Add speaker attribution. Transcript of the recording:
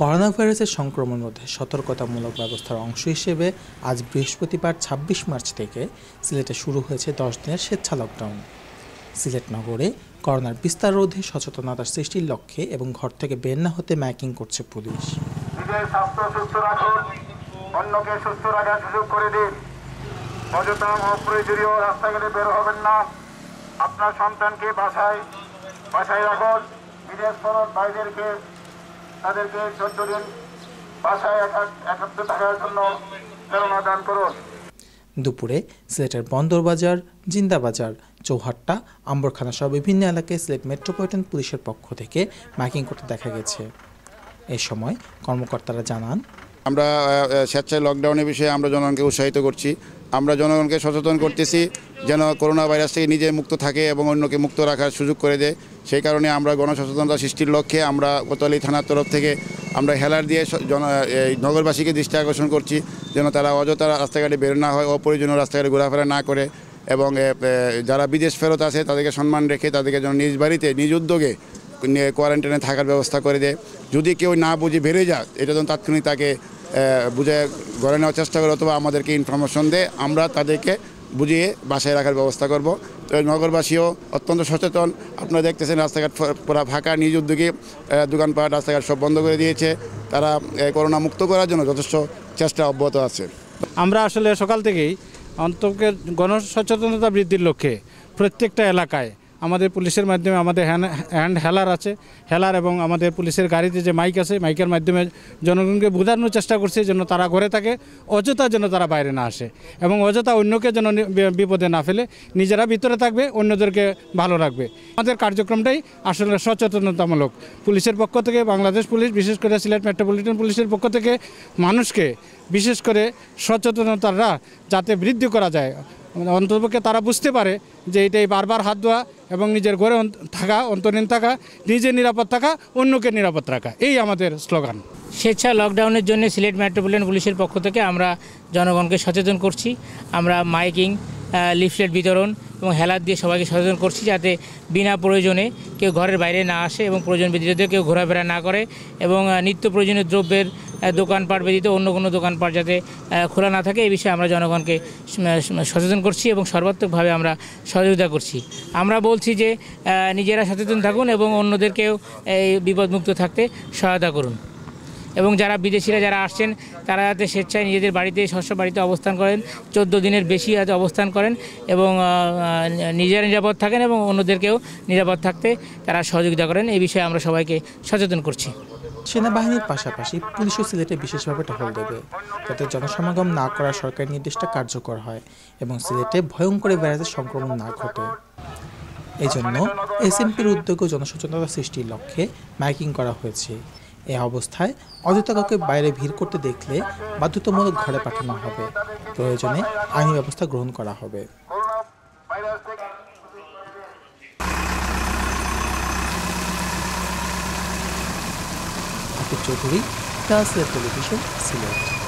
Speaker 1: corona ভাইরাসের সংক্রমণ রোধে সতর্কতামূলক ব্যবস্থার অংশ হিসেবে আজ বৃহস্পতিবার ২৬ মার্চ থেকে সিলেটে শুরু হয়েছে দশ দিনের স্বেচ্ছা লকডাউন সিলেট নগরে করোনার বিস্তার রোধে সচেতনতার সৃষ্টির লক্ষ্যে এবং ঘর থেকে বের না হতে ম্যাকিং করছে পুলিশ
Speaker 2: রাস্তাঘাটে হবেন না আপনার সন্তানকে বাসায় বাসায় রাখুন বিদেশ ফেরত তাদেরকে চোদ্দ দিন বাসায় থাকার জন্য প্রেরণা দান করুন
Speaker 1: দুপুরে সিলেটের বন্দরবাজার জিন্দাবাজার চৌহাট্টা আম্বরখানা সহ বিভিন্ন এলাকায় সিলেট মেট্রোপলিটন পুলিশের পক্ষ থেকে মাইকিং করতে দেখা গেছে এ সময় কর্মকর্তারা জানান
Speaker 2: আমরা স্বেচ্ছায় লকডাউনের বিষয়ে আমরা জনগণকে উৎসাহিত করছি আমরা জনগণকে সচেতন করতেছি যেন করোনা ভাইরাস থেকে নিজে মুক্ত থাকে এবং অন্যকে মুক্ত রাখার সুযোগ করে দেয় সেই কারণে আমরা গণসচেতনতা সৃষ্টির লক্ষ্যে আমরা কোতোয়ালি থানার তরফ থেকে আমরা হেলার দিয়ে জন নগরবাসীকে দৃষ্টি আকর্ষণ করছি যেন তারা অযথা রাস্তাঘাটে বের না হয় অপ্রয়োজনীয় রাস্তাঘাটে ঘোরাফেরা না করে এবং যারা বিদেশ ফেরত আছে তাদেরকে সম্মান রেখে তাদেরকে যেন নিজ বাড়িতে নিজ উদ্যোগে কোয়ারেন্টাইনে থাকার ব্যবস্থা করে দেয় যদি কেউ না বুঝে বেড়ে যায় এটা যখন তাৎক্ষণিক তাকে বুঝে ঘরে নেওয়ার চেষ্টা করে অথবা আমাদেরকে ইনফরমেশন দেয় আমরা তাদেরকে বুঝিয়ে বাসায় রাখার ব্যবস্থা করব তো নগরবাসীও অত্যন্ত সচেতন আপনারা দেখতেছেন রাস্তাঘাট পুরা ফাঁকা নিজ উদ্যোগে দোকানপাট রাস্তাঘাট সব বন্ধ করে দিয়েছে তারা করোনা মুক্ত করার জন্য যথেষ্ট চেষ্টা অব্যাহত আছে আমরা আসলে
Speaker 3: সকাল থেকেই অন্তকের গণসচেতনতা বৃদ্ধির লক্ষ্যে প্রত্যেকটা এলাকায় আমাদের পুলিশের মাধ্যমে আমাদের হ্যান্ড হেলার আছে হেলার এবং আমাদের পুলিশের গাড়িতে যে মাইক আছে মাইকের মাধ্যমে জনগণকে বোঝানোর চেষ্টা করছে যেন তারা ঘরে থাকে অযথা যেন তারা বাইরে না আসে এবং অযথা অন্যকে যেন বিপদে না ফেলে নিজেরা ভিতরে থাকবে অন্যদেরকে ভালো রাখবে আমাদের কার্যক্রমটাই আসলে সচেতনতামূলক পুলিশের পক্ষ থেকে বাংলাদেশ পুলিশ বিশেষ করে সিলেট মেট্রোপলিটন পুলিশের পক্ষ থেকে মানুষকে বিশেষ করে সচেতনতারা যাতে বৃদ্ধি করা যায় মানে অন্ততপক্ষে তারা বুঝতে পারে যে এটাই বারবার হাত ধোয়া এবং
Speaker 4: নিজের ঘরে থাকা অন্তরীণ থাকা নিজে নিরাপদ থাকা অন্যকে নিরাপদ রাখা এই আমাদের স্লোগান স্বেচ্ছা লকডাউনের জন্য সিলেট মেট্রোপলিটন পুলিশের পক্ষ থেকে আমরা জনগণকে সচেতন করছি আমরা মাইকিং লিফলেট বিতরণ এবং হেলার দিয়ে সবাইকে সচেতন করছি যাতে বিনা প্রয়োজনে কেউ ঘরের বাইরে না আসে এবং প্রয়োজন ব্যতীত কেউ ঘোরাফেরা না করে এবং নিত্য প্রয়োজনীয় দ্রব্যের দোকানপাট ব্যতীত অন্য কোনো দোকানপাট যাতে খোলা না থাকে এই বিষয়ে আমরা জনগণকে সচেতন করছি এবং সর্বাত্মকভাবে আমরা সহযোগিতা করছি আমরা বলছি যে নিজেরা সচেতন থাকুন এবং অন্যদেরকেও এই বিপদমুক্ত থাকতে সহায়তা করুন এবং যারা বিদেশিরা যারা আসছেন তারা যাতে স্বেচ্ছায় নিজেদের বাড়িতে শস্য বাড়িতে অবস্থান করেন চোদ্দো দিনের বেশি যাতে অবস্থান করেন এবং নিজেরা নিরাপদ থাকেন এবং অন্যদেরকেও নিরাপদ থাকতে তারা সহযোগিতা করেন এই বিষয়ে আমরা সবাইকে সচেতন করছি সেনাবাহিনীর
Speaker 1: পাশাপাশি পুলিশও সিলেটে বিশেষভাবে টহল
Speaker 4: দেবে যাতে জনসমাগম না করা সরকারি নির্দেশটা
Speaker 1: কার্যকর হয় এবং সিলেটে ভয়ঙ্কর ভাইরাসের সংক্রমণ না ঘটে এজন্য এসএমপির উদ্যোগে জনসচেতনতা সৃষ্টির লক্ষ্যে মাইকিং করা হয়েছে এ অবস্থায় অযথা কাউকে বাইরে ভিড় করতে দেখলে বাধ্যতামূলক ঘরে পাঠানো হবে প্রয়োজনে আইনি ব্যবস্থা গ্রহণ করা হবে শাকিব চৌধুরী টাসলের টেলিভিশন সিলেট